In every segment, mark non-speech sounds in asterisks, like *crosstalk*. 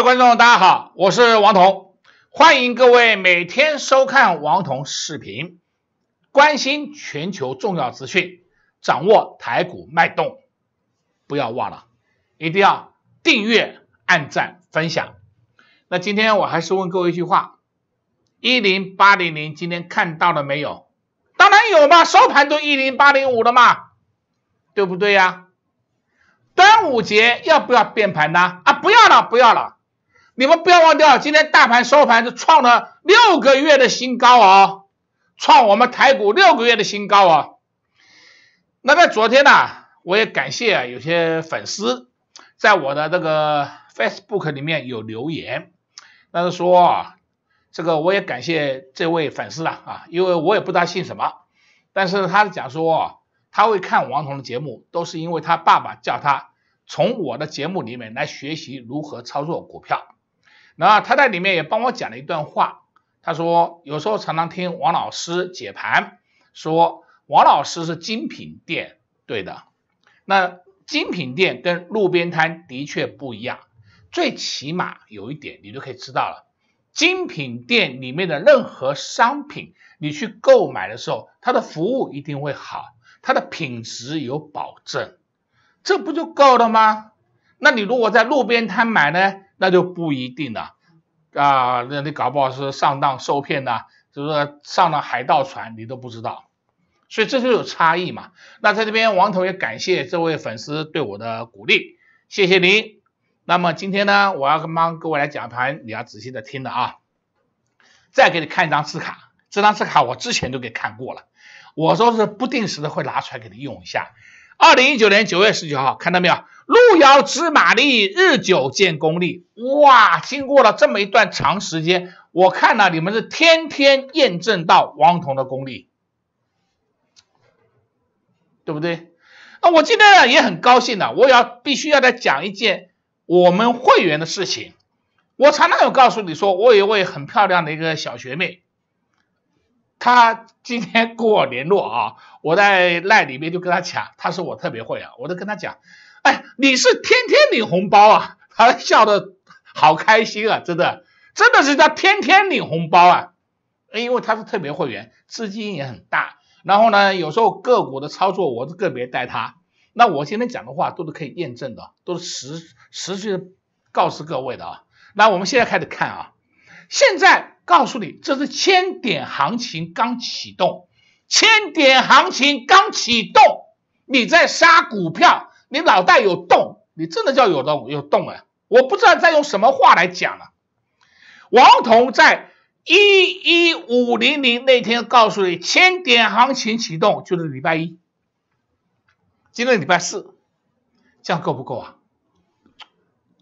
各位观众，大家好，我是王彤，欢迎各位每天收看王彤视频，关心全球重要资讯，掌握台股脉动，不要忘了，一定要订阅、按赞、分享。那今天我还是问各位一句话：一零八零零，今天看到了没有？当然有嘛，收盘都一零八零五了嘛，对不对呀？端午节要不要变盘呢？啊，不要了，不要了。你们不要忘掉，今天大盘收盘是创了六个月的新高啊，创我们台股六个月的新高啊。那么昨天呢，我也感谢啊，有些粉丝在我的这个 Facebook 里面有留言，那是说这个我也感谢这位粉丝了啊，因为我也不大信什么，但是他讲说他会看王彤的节目，都是因为他爸爸叫他从我的节目里面来学习如何操作股票。那他在里面也帮我讲了一段话，他说有时候常常听王老师解盘，说王老师是精品店对的，那精品店跟路边摊的确不一样，最起码有一点你就可以知道了，精品店里面的任何商品，你去购买的时候，它的服务一定会好，它的品质有保证，这不就够了吗？那你如果在路边摊买呢？那就不一定了，啊，那你搞不好是上当受骗是不是上了海盗船你都不知道，所以这就有差异嘛。那在这边，王总也感谢这位粉丝对我的鼓励，谢谢您。那么今天呢，我要跟帮各位来讲盘，你要仔细的听的啊。再给你看一张字卡，这张字卡我之前都给看过了，我说是不定时的会拿出来给你用一下。二零一九年九月十九号，看到没有？路遥知马力，日久见功力。哇，经过了这么一段长时间，我看了你们是天天验证到王彤的功力，对不对？那我今天呢也很高兴的，我要必须要再讲一件我们会员的事情。我常常有告诉你说，我有一位很漂亮的一个小学妹。他今天跟我联络啊，我在那里面就跟他讲，他说我特别会员，我都跟他讲，哎，你是天天领红包啊？他笑的好开心啊，真的，真的是他天天领红包啊，因为他是特别会员，资金也很大。然后呢，有时候个股的操作，我是个别带他。那我今天讲的话都是可以验证的，都是实实际告诉各位的啊。那我们现在开始看啊，现在。告诉你，这是千点行情刚启动，千点行情刚启动，你在杀股票，你脑袋有洞，你真的叫有洞有洞啊！我不知道在用什么话来讲了。王彤在一一五零零那天告诉你，千点行情启动就是礼拜一，今天礼拜四，这样够不够啊？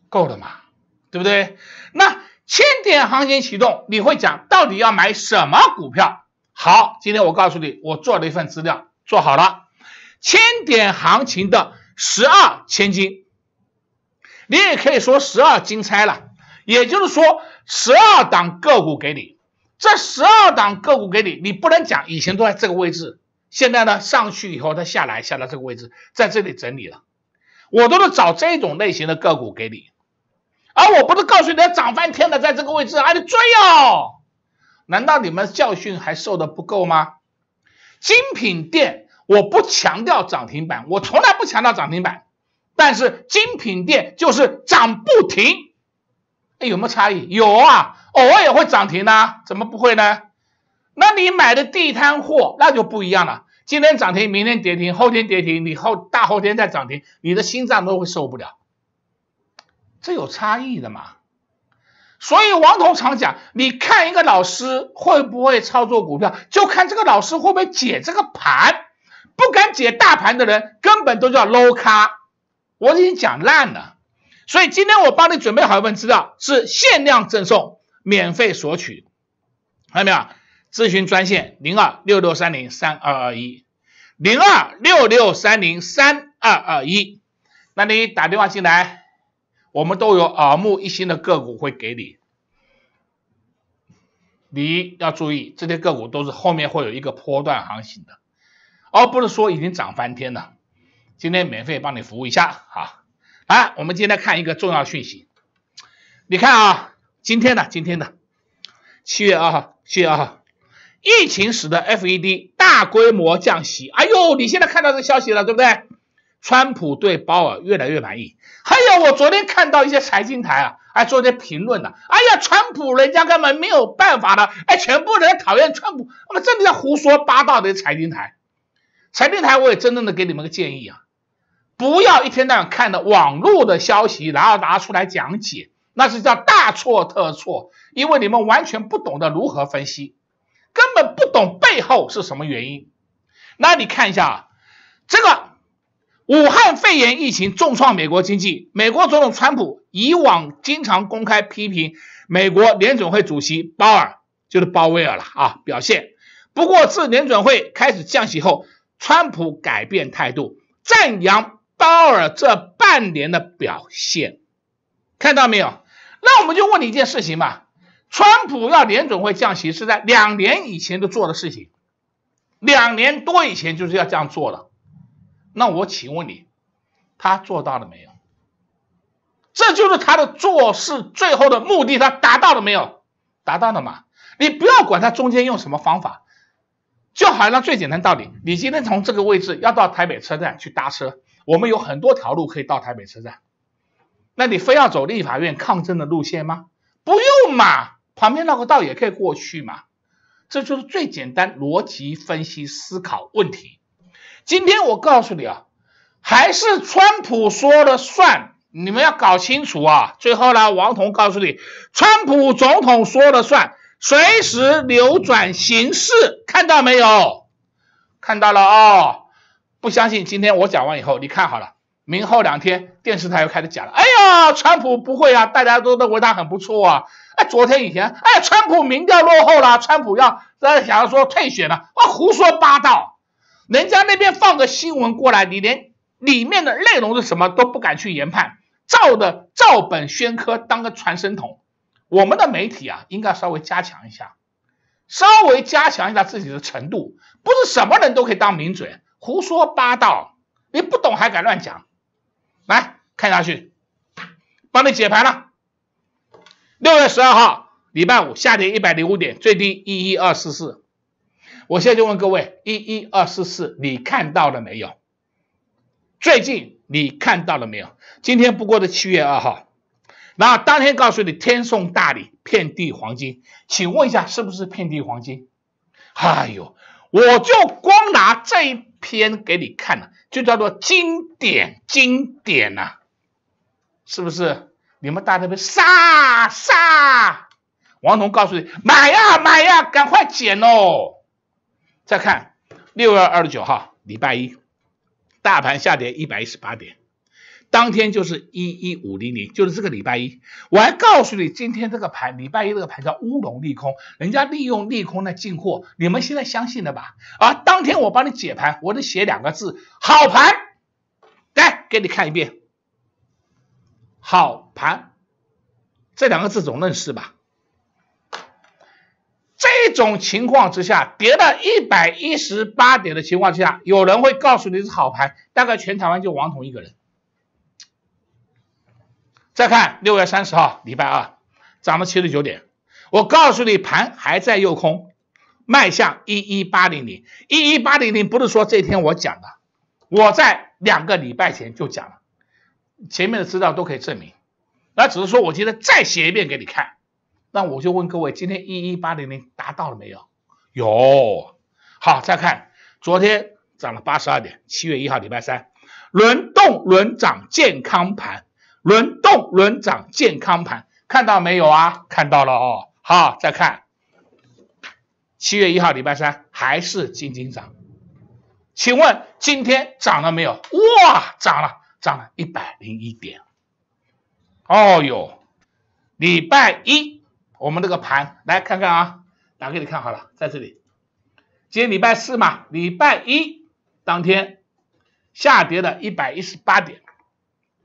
够了嘛，对不对？那。千点行情启动，你会讲到底要买什么股票？好，今天我告诉你，我做了一份资料，做好了千点行情的十二千金，你也可以说十二金钗了。也就是说，十二档个股给你，这十二档个股给你，你不能讲以前都在这个位置，现在呢上去以后它下来，下到这个位置在这里整理了，我都是找这种类型的个股给你。而我不是告诉你要涨翻天了，在这个位置还得追哦？难道你们教训还受的不够吗？精品店我不强调涨停板，我从来不强调涨停板，但是精品店就是涨不停。哎，有没有差异？有啊，偶尔也会涨停呢，怎么不会呢？那你买的地摊货，那就不一样了，今天涨停，明天跌停，后天跌停，你后大后天再涨停，你的心脏都会受不了。是有差异的嘛，所以王彤常讲，你看一个老师会不会操作股票，就看这个老师会不会解这个盘，不敢解大盘的人，根本都叫 low 咖，我已经讲烂了。所以今天我帮你准备好一份资料，是限量赠送，免费索取，看到没有？咨询专线零二六六三零三二二一零二六六三零三二二一，那你打电话进来。我们都有耳目一新的个股会给你，你要注意，这些个股都是后面会有一个波段行情的，而不是说已经涨翻天了。今天免费帮你服务一下哈，来，我们今天看一个重要讯息，你看啊，今天的今天的七月二号，七月二号，疫情使得 F E D 大规模降息，哎呦，你现在看到这消息了，对不对？川普对鲍尔越来越满意，还有我昨天看到一些财经台啊，还做些评论呢，哎呀，川普人家根本没有办法的，哎，全部人讨厌川普，那么这的在胡说八道的财经台，财经台我也真正的给你们个建议啊，不要一天到晚看的网络的消息，然后拿出来讲解，那是叫大错特错，因为你们完全不懂得如何分析，根本不懂背后是什么原因，那你看一下啊，这个。武汉肺炎疫情重创美国经济，美国总统川普以往经常公开批评美国联准会主席鲍尔，就是鲍威尔了啊，表现。不过自联准会开始降息后，川普改变态度，赞扬鲍尔这半年的表现，看到没有？那我们就问你一件事情嘛，川普要联准会降息是在两年以前就做的事情，两年多以前就是要这样做的。那我请问你，他做到了没有？这就是他的做事最后的目的，他达到了没有？达到了嘛？你不要管他中间用什么方法，就好像最简单道理，你今天从这个位置要到台北车站去搭车，我们有很多条路可以到台北车站，那你非要走立法院抗争的路线吗？不用嘛，旁边那个道也可以过去嘛。这就是最简单逻辑分析思考问题。今天我告诉你啊，还是川普说了算，你们要搞清楚啊。最后呢，王彤告诉你，川普总统说了算，随时扭转形势，看到没有？看到了啊！不相信？今天我讲完以后，你看好了，明后两天电视台又开始讲了。哎呀，川普不会啊，大家都认为他很不错啊。哎，昨天以前，哎，川普民调落后了，川普要呃想要说退选了，啊，胡说八道。人家那边放个新闻过来，你连 *laughs* 里面的内容是什么都不敢去研判，照的照本宣科当个传声筒。我们的媒体啊，应该稍微加强一下，稍微加强一下自己的程度，不是什么人都可以当名嘴，胡说八道，你不懂还敢乱讲。来看下去，帮你解盘了。六月十二号，礼拜五，下跌一百零五点，最低一一二四四。我现在就问各位，一一二四四，你看到了没有？最近你看到了没有？今天不过的七月二号，那当天告诉你天送大礼，遍地黄金，请问一下是不是遍地黄金？哎呦，我就光拿这一篇给你看了，就叫做经典经典呐，是不是？你们大家别杀杀，王彤告诉你买呀买呀，赶快捡哦。再看六月二十九号，礼拜一，大盘下跌一百一十八点，当天就是一一五零零，就是这个礼拜一。我还告诉你，今天这个盘，礼拜一这个盘叫乌龙利空，人家利用利空来进货，你们现在相信了吧？啊，当天我帮你解盘，我得写两个字，好盘，来给你看一遍，好盘，这两个字总认识吧？这种情况之下，跌了一百一十八点的情况之下，有人会告诉你是好盘，大概全台湾就王彤一个人。再看六月三十号，礼拜二，涨了七十九点。我告诉你，盘还在右空，迈向一一八零零，一一八零零不是说这天我讲的，我在两个礼拜前就讲了，前面的资料都可以证明，那只是说我今天再写一遍给你看。那我就问各位，今天一一八零零达到了没有？有。好，再看昨天涨了八十二点。七月一号，礼拜三，轮动轮涨健康盘，轮动轮涨健康盘，看到没有啊？看到了哦。好，再看七月一号，礼拜三还是仅仅涨。请问今天涨了没有？哇，涨了，涨了一百零一点。哦哟，礼拜一。我们这个盘来看看啊，拿给你看好了，在这里。今天礼拜四嘛，礼拜一当天下跌了118点，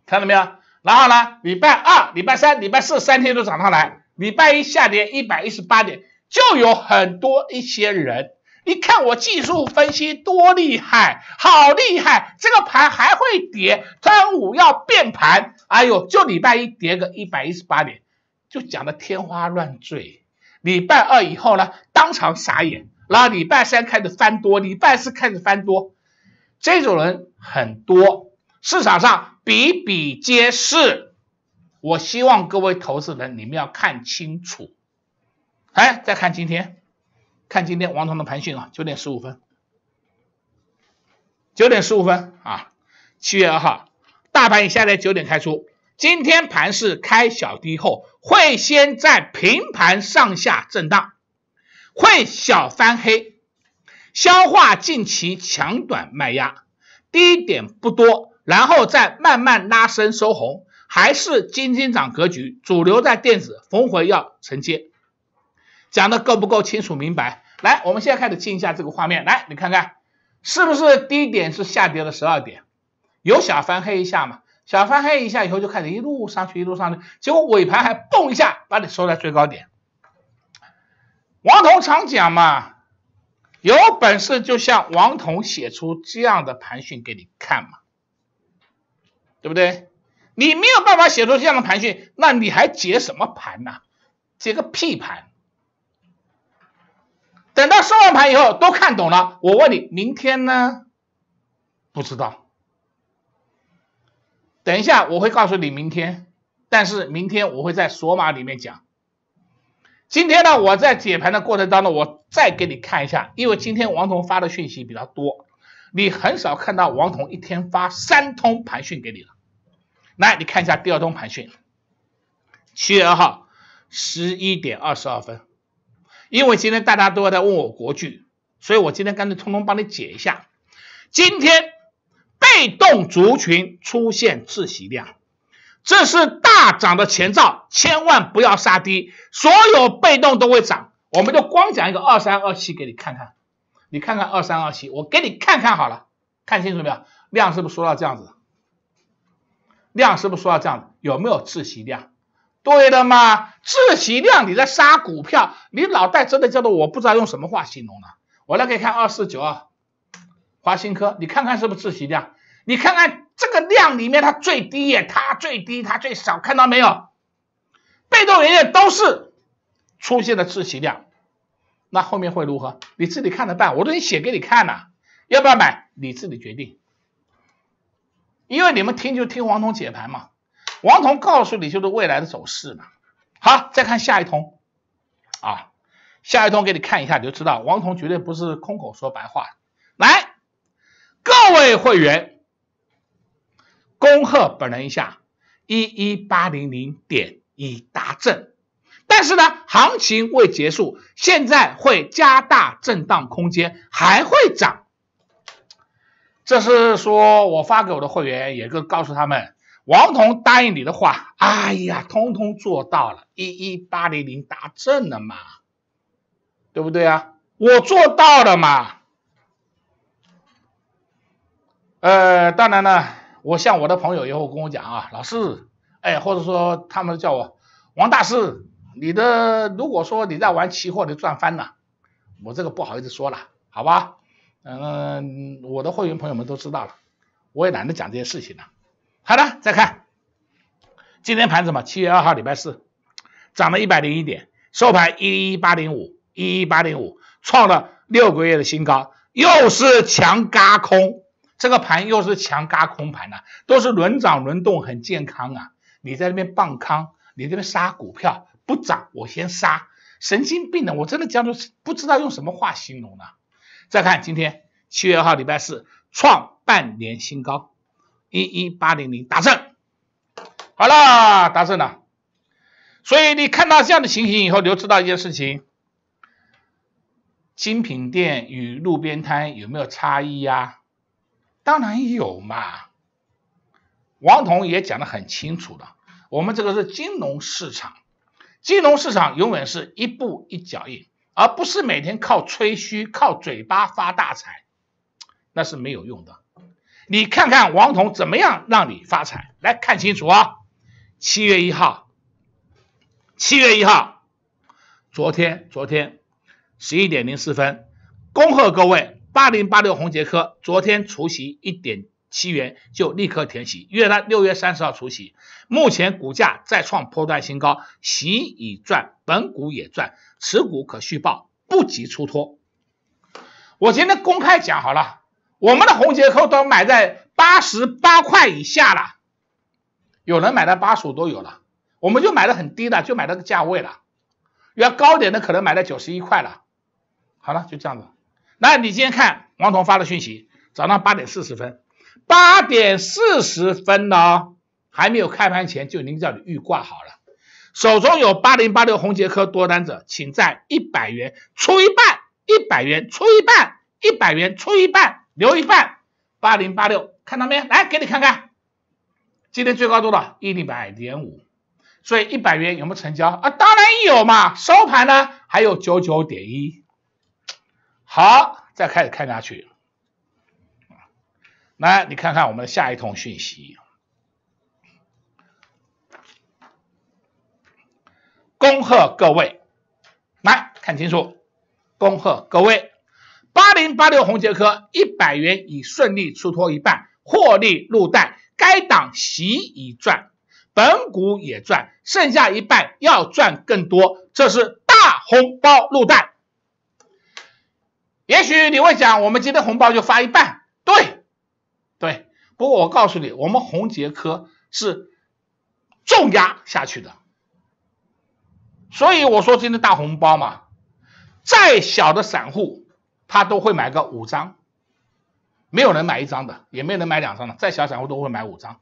看到没有？然后呢，礼拜二、礼拜三、礼拜四三天都涨上来。礼拜一下跌118点，就有很多一些人，你看我技术分析多厉害，好厉害！这个盘还会跌，周五要变盘。哎呦，就礼拜一跌个118点。就讲的天花乱坠，礼拜二以后呢，当场傻眼，然后礼拜三开始翻多，礼拜四开始翻多，这种人很多，市场上比比皆是。我希望各位投资人，你们要看清楚。哎，再看今天，看今天王彤的盘讯啊，九点十五分，九点十五分啊，七月二号，大盘以下在九点开出。今天盘市开小低后，会先在平盘上下震荡，会小翻黑，消化近期强短卖压，低点不多，然后再慢慢拉升收红，还是金金涨格局，主流在电子，逢回要承接。讲的够不够清楚明白？来，我们现在开始进一下这个画面，来你看看，是不是低点是下跌了十二点，有小翻黑一下吗？想翻黑一下以后就开始一路上去一路上去，结果尾盘还蹦一下把你收在最高点。王彤常讲嘛，有本事就像王彤写出这样的盘讯给你看嘛，对不对？你没有办法写出这样的盘讯，那你还结什么盘呢？结个屁盘！等到收完盘以后都看懂了，我问你明天呢？不知道。等一下，我会告诉你明天，但是明天我会在索马里面讲。今天呢，我在解盘的过程当中，我再给你看一下，因为今天王彤发的讯息比较多，你很少看到王彤一天发三通盘讯给你了。来，你看一下第二通盘讯，七月二号十一点二十二分。因为今天大家都在问我国剧，所以我今天干脆通通帮你解一下。今天。被动族群出现窒息量，这是大涨的前兆，千万不要杀低，所有被动都会涨，我们就光讲一个二三二七给你看看，你看看二三二七，我给你看看好了，看清楚没有？量是不是说到这样子？量是不是说到这样子？有没有窒息量？对的吗？窒息量你在杀股票，你脑袋真的叫做我不知道用什么话形容了。我来给你看二四九二华新科，你看看是不是窒息量？你看看这个量里面，它最低也，它最低，它最少，看到没有？被动营业都是出现的窒息量，那后面会如何？你自己看着办。我都已经写给你看了，要不要买？你自己决定。因为你们听就听王彤解盘嘛，王彤告诉你就是未来的走势嘛。好，再看下一通啊，下一通给你看一下你就知道，王彤绝对不是空口说白话。来，各位会员。恭贺本人一下，一一八零零点一达阵，但是呢，行情未结束，现在会加大震荡空间，还会涨。这是说我发给我的会员，也跟告诉他们，王彤答应你的话，哎呀，通通做到了，一一八零零达阵了嘛，对不对啊？我做到了嘛？呃，当然了。我像我的朋友以后跟我讲啊，老师，哎，或者说他们叫我王大师，你的如果说你在玩期货你赚翻了，我这个不好意思说了，好吧？嗯，我的会员朋友们都知道了，我也懒得讲这些事情了。好的，再看今天盘子嘛，七月二号礼拜四，涨了一百零一点，收盘一一八零五一一八零五，创了六个月的新高，又是强嘎空。这个盘又是强嘎空盘呐，都是轮涨轮动，很健康啊！你在那边傍康，你这边杀股票不涨，我先杀，神经病的！我真的讲出不知道用什么话形容了。再看今天七月二号礼拜四创半年新高，一一八零零达正，好了达正了。所以你看到这样的情形以后，你就知道一件事情：精品店与路边摊有没有差异呀？当然有嘛，王彤也讲得很清楚了。我们这个是金融市场，金融市场永远是一步一脚印，而不是每天靠吹嘘、靠嘴巴发大财，那是没有用的。你看看王彤怎么样让你发财，来看清楚啊！七月一号，七月一号，昨天昨天十一点零四分，恭贺各位。八零八六红杰科昨天除息一点七元就立刻填息，约他六月三十号除息，目前股价再创波段新高，息已赚，本股也赚，持股可续报，不急出脱。我今天公开讲好了，我们的红杰扣都买在八十八块以下了，有人买的八十五都有了，我们就买的很低的，就买那个价位了，要高点的可能买在九十一块了。好了，就这样子。那你今天看王彤发的讯息，早上八点四十分，八点四十分了，还没有开盘前就已经叫你预挂好了，手中有八零八六红杰科多单者，请在一百元出一半，一百元出一半，一百元出一半，留一半，八零八六，看到没？来给你看看，今天最高多少？一零百点五，所以一百元有没有成交啊？当然有嘛，收盘呢还有九九点一。好，再开始看下去。来，你看看我们的下一通讯息。恭贺各位，来看清楚，恭贺各位。八零八六红杰科一百元已顺利出托一半，获利入袋，该档席已赚，本股也赚，剩下一半要赚更多，这是大红包入袋。也许你会讲，我们今天红包就发一半，对，对。不过我告诉你，我们红杰科是重压下去的，所以我说今天大红包嘛，再小的散户他都会买个五张，没有人买一张的，也没人买两张的，再小散户都会买五张，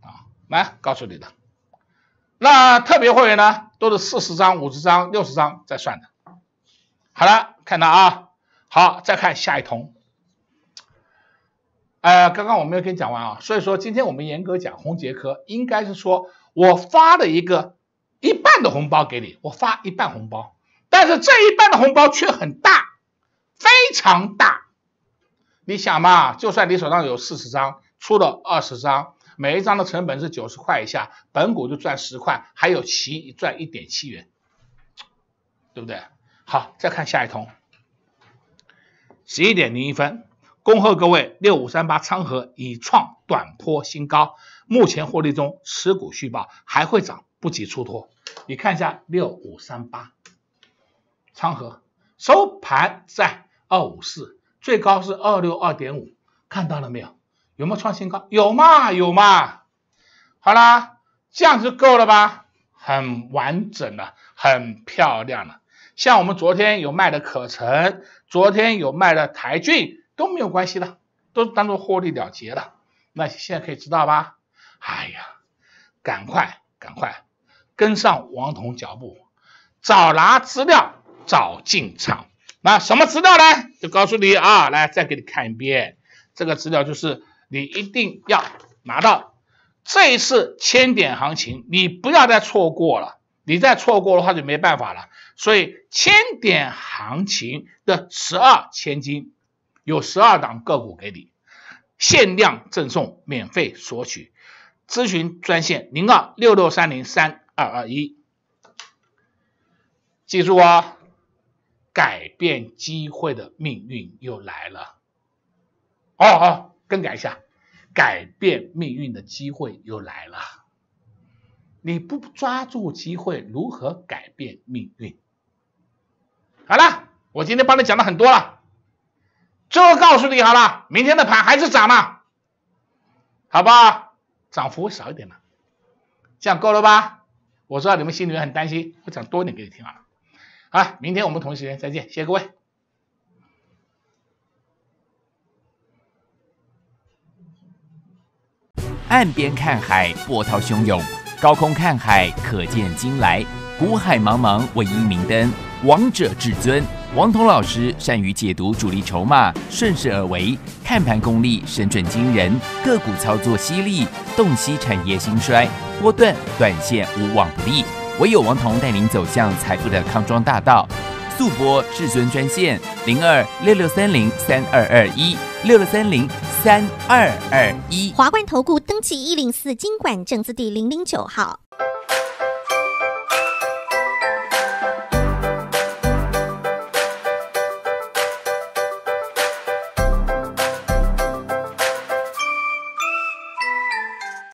啊，来告诉你的。那特别会员呢，都是四十张、五十张、六十张在算的。好了，看到啊。好，再看下一通。呃，刚刚我没有跟你讲完啊，所以说今天我们严格讲，红杰科应该是说，我发了一个一半的红包给你，我发一半红包，但是这一半的红包却很大，非常大。你想嘛，就算你手上有四十张，出了二十张，每一张的成本是九十块以下，本股就赚十块，还有其赚一点七元，对不对？好，再看下一通。十一点零一分，恭贺各位六五三八昌河已创短坡新高，目前获利中，持股续报还会涨，不急出脱。你看一下六五三八昌河收盘在二五四，最高是二六二点五，看到了没有？有没有创新高？有嘛有嘛？好啦，这样就够了吧？很完整了，很漂亮了。像我们昨天有卖的可成，昨天有卖的台骏都没有关系的，都当做获利了结了。那现在可以知道吧？哎呀，赶快赶快跟上王彤脚步，早拿资料早进场。那什么资料呢？就告诉你啊，来再给你看一遍，这个资料就是你一定要拿到。这一次千点行情，你不要再错过了。你再错过的话就没办法了，所以千点行情的十二千金，有十二档个股给你，限量赠送，免费索取，咨询专线零二六六三零三二二一，记住啊，改变机会的命运又来了，哦哦，更改一下，改变命运的机会又来了。你不抓住机会，如何改变命运？好了，我今天帮你讲了很多了。最后告诉你好了，明天的盘还是涨嘛，好不好？涨幅会少一点嘛，这样够了吧？我知道你们心里很担心，我讲多一点给你听好了。好，明天我们同学再见，谢谢各位。岸边看海，波涛汹涌。高空看海，可见金来；古海茫茫，唯一明灯。王者至尊，王彤老师善于解读主力筹码，顺势而为，看盘功力神准惊人，个股操作犀利，洞悉产业兴衰，波段、短线无往不利。唯有王彤带领走向财富的康庄大道。速拨至尊专线零二六六三零三二二一六六三零三二二一华冠投顾登记一零四经管证字第零零九号。